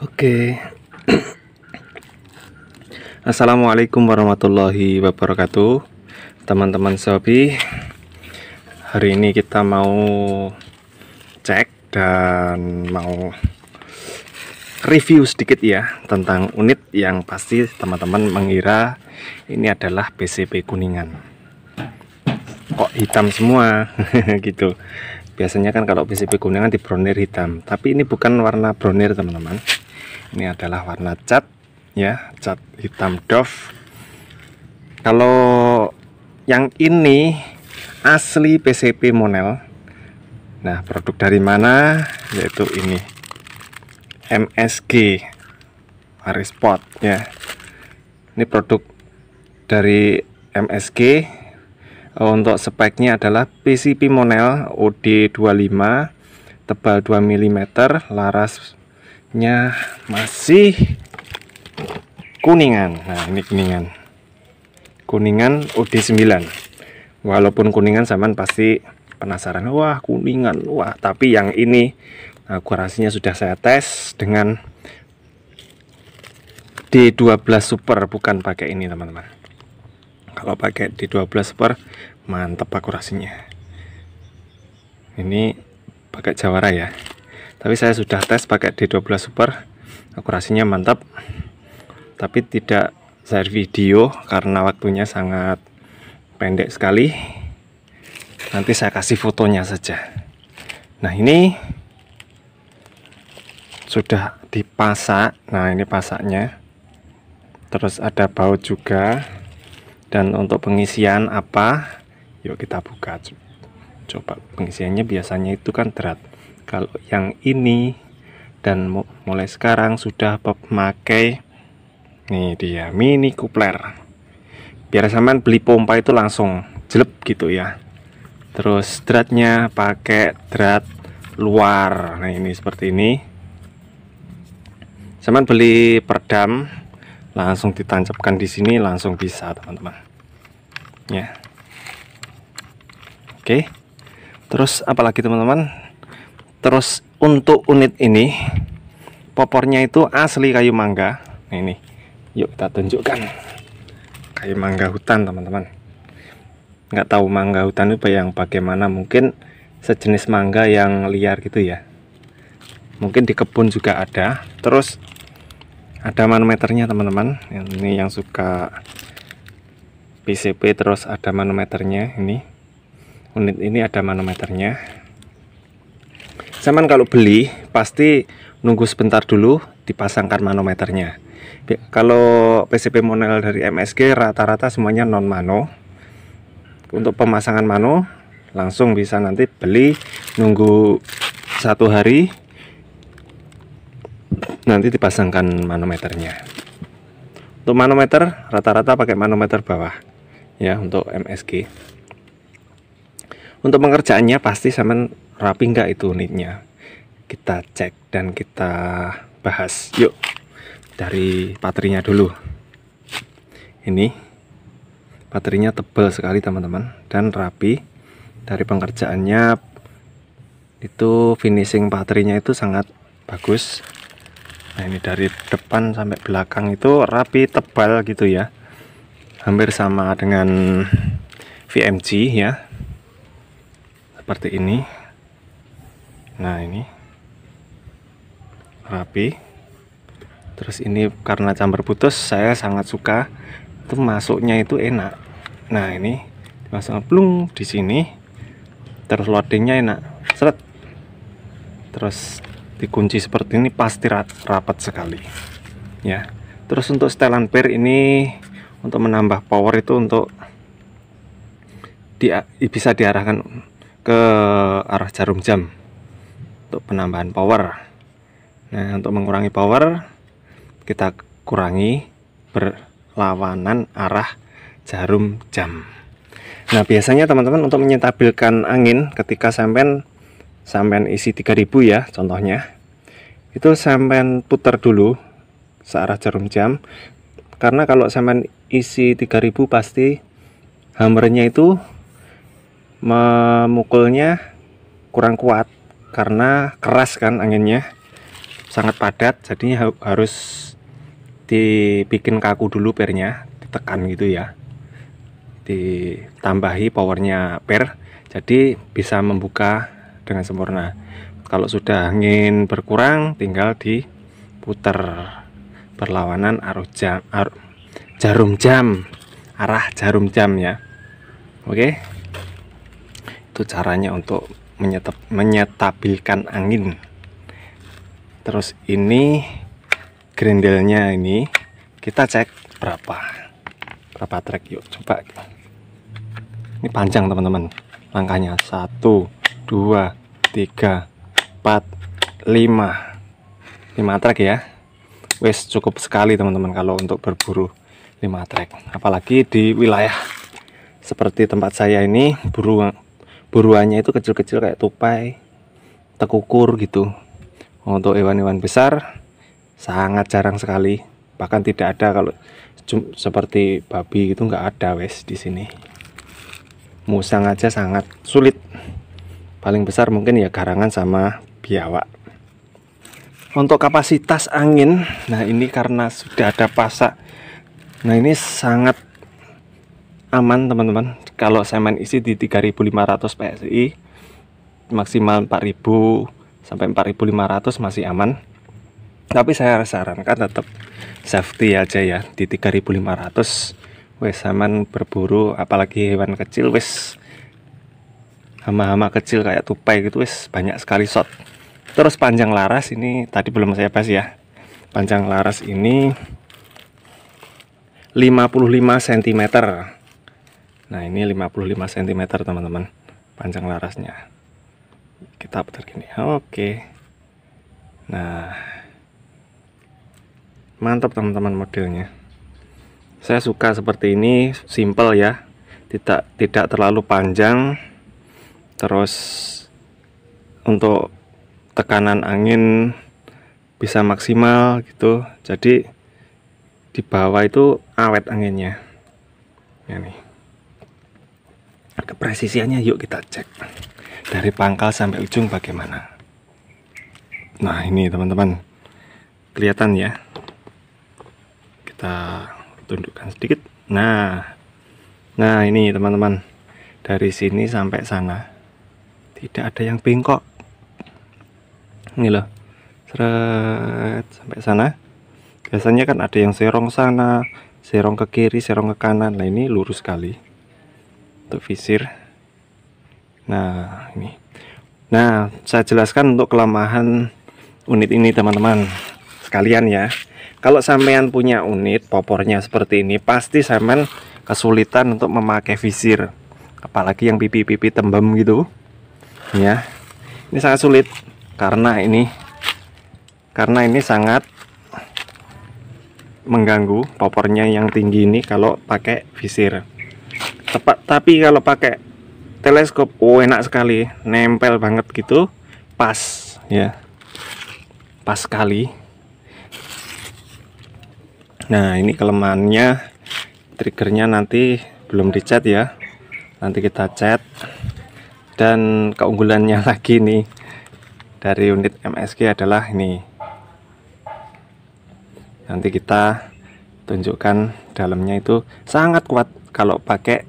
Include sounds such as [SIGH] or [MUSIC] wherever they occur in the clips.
Oke. Okay. [COUGHS] Assalamualaikum warahmatullahi wabarakatuh. Teman-teman Sobi, hari ini kita mau cek dan mau review sedikit ya tentang unit yang pasti teman-teman mengira ini adalah PCB Kuningan. Kok hitam semua [LAUGHS] gitu. Biasanya kan kalau PCB Kuningan di bronir hitam, tapi ini bukan warna bronir, teman-teman ini adalah warna cat ya cat hitam doff kalau yang ini asli PCP Monel nah produk dari mana yaitu ini MSG Harispot ya ini produk dari MSG untuk speknya adalah PCP Monel OD25 tebal 2 mm laras nya masih kuningan nah ini kuningan kuningan UD9 walaupun kuningan zaman pasti penasaran wah kuningan wah tapi yang ini akurasinya nah, sudah saya tes dengan D12 super bukan pakai ini teman-teman kalau pakai D12 super mantap akurasinya ini pakai jawara ya tapi saya sudah tes pakai D12 Super akurasinya mantap tapi tidak share video karena waktunya sangat pendek sekali nanti saya kasih fotonya saja nah ini sudah dipasak nah ini pasaknya terus ada baut juga dan untuk pengisian apa yuk kita buka coba pengisiannya biasanya itu kan drat kalau yang ini dan mulai sekarang sudah memakai nih dia mini kupler. biar sampean beli pompa itu langsung jelek gitu ya terus dratnya pakai drat luar nah ini seperti ini sampean beli perdam langsung ditancapkan di sini langsung bisa teman-teman ya oke terus apalagi teman-teman terus untuk unit ini popornya itu asli kayu mangga nah ini yuk kita tunjukkan kayu mangga hutan teman-teman nggak tahu mangga hutan itu yang bagaimana mungkin sejenis mangga yang liar gitu ya mungkin di kebun juga ada terus ada manometernya teman-teman ini yang suka PCP terus ada manometernya ini unit ini ada manometernya Cuman kalau beli pasti nunggu sebentar dulu dipasangkan manometernya. Kalau PCP monel dari MSG rata-rata semuanya non mano. Untuk pemasangan mano langsung bisa nanti beli nunggu satu hari nanti dipasangkan manometernya untuk manometer rata-rata pakai manometer bawah ya untuk MSG untuk pengerjaannya pasti sama rapi enggak itu unitnya kita cek dan kita bahas yuk dari baterainya dulu ini baterainya tebal sekali teman-teman dan rapi dari pengerjaannya itu finishing baterainya itu sangat bagus nah ini dari depan sampai belakang itu rapi tebal gitu ya hampir sama dengan VMG ya seperti ini nah ini rapi terus ini karena camber putus saya sangat suka itu masuknya itu enak nah ini masuk plung di sini terus loadingnya enak seret terus dikunci seperti ini pasti rapat sekali ya terus untuk setelan per ini untuk menambah power itu untuk dia bisa diarahkan ke arah jarum jam untuk penambahan power nah untuk mengurangi power kita kurangi berlawanan arah jarum jam nah biasanya teman-teman untuk menyetabilkan angin ketika sampean sampean isi 3000 ya contohnya itu sampean putar dulu searah jarum jam karena kalau sampean isi 3000 pasti hammernya itu memukulnya kurang kuat karena keras kan anginnya sangat padat jadi harus dibikin kaku dulu pernya ditekan gitu ya ditambahi powernya per jadi bisa membuka dengan sempurna kalau sudah angin berkurang tinggal diputer perlawanan arus jam ar, jarum jam arah jarum jam ya oke okay? itu caranya untuk menyetap, menyetabilkan angin terus ini grendelnya ini kita cek berapa berapa trek yuk coba ini panjang teman-teman langkahnya 1 2 3 4 5 5 trek ya wes cukup sekali teman-teman kalau untuk berburu 5 trek apalagi di wilayah seperti tempat saya ini burung buruannya itu kecil-kecil kayak tupai tekukur gitu untuk hewan-hewan besar sangat jarang sekali bahkan tidak ada kalau seperti babi itu nggak ada wes di sini musang aja sangat sulit paling besar mungkin ya karangan sama biawak untuk kapasitas angin nah ini karena sudah ada pasak nah ini sangat aman teman-teman kalau saya main isi di 3500 PSI maksimal 4000 sampai 4500 masih aman tapi saya sarankan tetap safety aja ya di 3500 wes aman berburu apalagi hewan kecil wes hama-hama kecil kayak tupai gitu wes banyak sekali shot terus panjang laras ini tadi belum saya bahas ya panjang laras ini 55 cm Nah ini 55 cm teman-teman panjang larasnya. Kita putar gini. Oke. Nah mantap teman-teman modelnya. Saya suka seperti ini simple ya. Tidak tidak terlalu panjang. Terus untuk tekanan angin bisa maksimal gitu. Jadi di bawah itu awet anginnya. Ya nih kepresisiannya yuk kita cek dari pangkal sampai ujung bagaimana nah ini teman-teman kelihatan ya kita tundukkan sedikit nah nah ini teman-teman dari sini sampai sana tidak ada yang bengkok ini loh seret sampai sana biasanya kan ada yang serong sana serong ke kiri serong ke kanan nah ini lurus sekali untuk visir nah ini nah saya jelaskan untuk kelemahan unit ini teman-teman sekalian ya kalau sampean punya unit popornya seperti ini pasti sampean kesulitan untuk memakai visir apalagi yang pipi-pipi tembem gitu ya ini sangat sulit karena ini karena ini sangat mengganggu popornya yang tinggi ini kalau pakai visir Tepat, tapi kalau pakai teleskop oh enak sekali nempel banget gitu pas ya pas sekali nah ini kelemahannya triggernya nanti belum dicat ya nanti kita cat dan keunggulannya [LAUGHS] lagi nih dari unit MSG adalah ini nanti kita tunjukkan dalamnya itu sangat kuat kalau pakai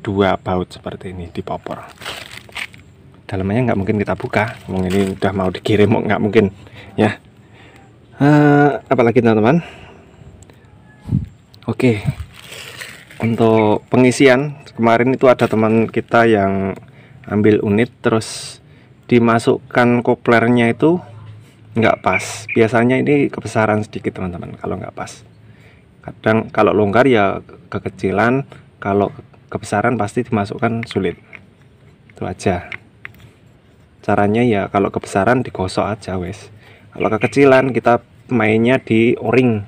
dua baut seperti ini di popor. dalamnya nggak mungkin kita buka mau ini udah mau dikirim nggak mungkin ya uh, apalagi teman-teman oke okay. untuk pengisian kemarin itu ada teman kita yang ambil unit terus dimasukkan koplernya itu nggak pas biasanya ini kebesaran sedikit teman-teman kalau nggak pas kadang kalau longgar ya kekecilan kalau kebesaran pasti dimasukkan sulit itu aja caranya ya kalau kebesaran digosok aja wes kalau kekecilan kita mainnya di o-ring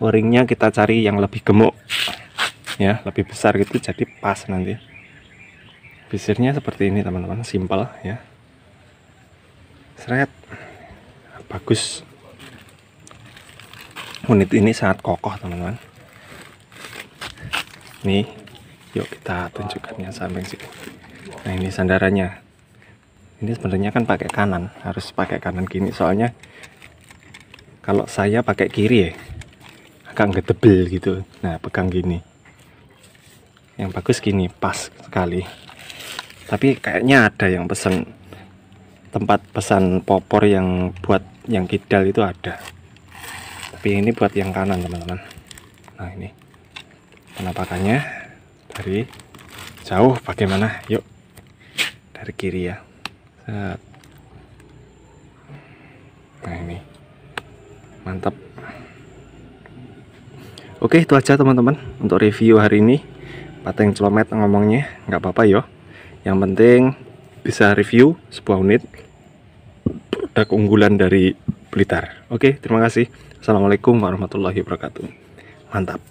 o-ringnya kita cari yang lebih gemuk ya lebih besar gitu jadi pas nanti bisirnya seperti ini teman-teman simple ya seret bagus unit ini sangat kokoh teman-teman nih yuk kita tunjukkan yang samping sini nah ini sandarannya ini sebenarnya kan pakai kanan harus pakai kanan gini soalnya kalau saya pakai kiri ya agak ngedebel gitu nah pegang gini yang bagus gini pas sekali tapi kayaknya ada yang pesan tempat pesan popor yang buat yang kidal itu ada tapi ini buat yang kanan teman-teman nah ini penampakannya dari jauh bagaimana yuk dari kiri ya Set. nah ini mantap oke itu aja teman-teman untuk review hari ini pateng celomet ngomongnya nggak apa-apa yo yang penting bisa review sebuah unit produk keunggulan dari Blitar oke terima kasih Assalamualaikum warahmatullahi wabarakatuh mantap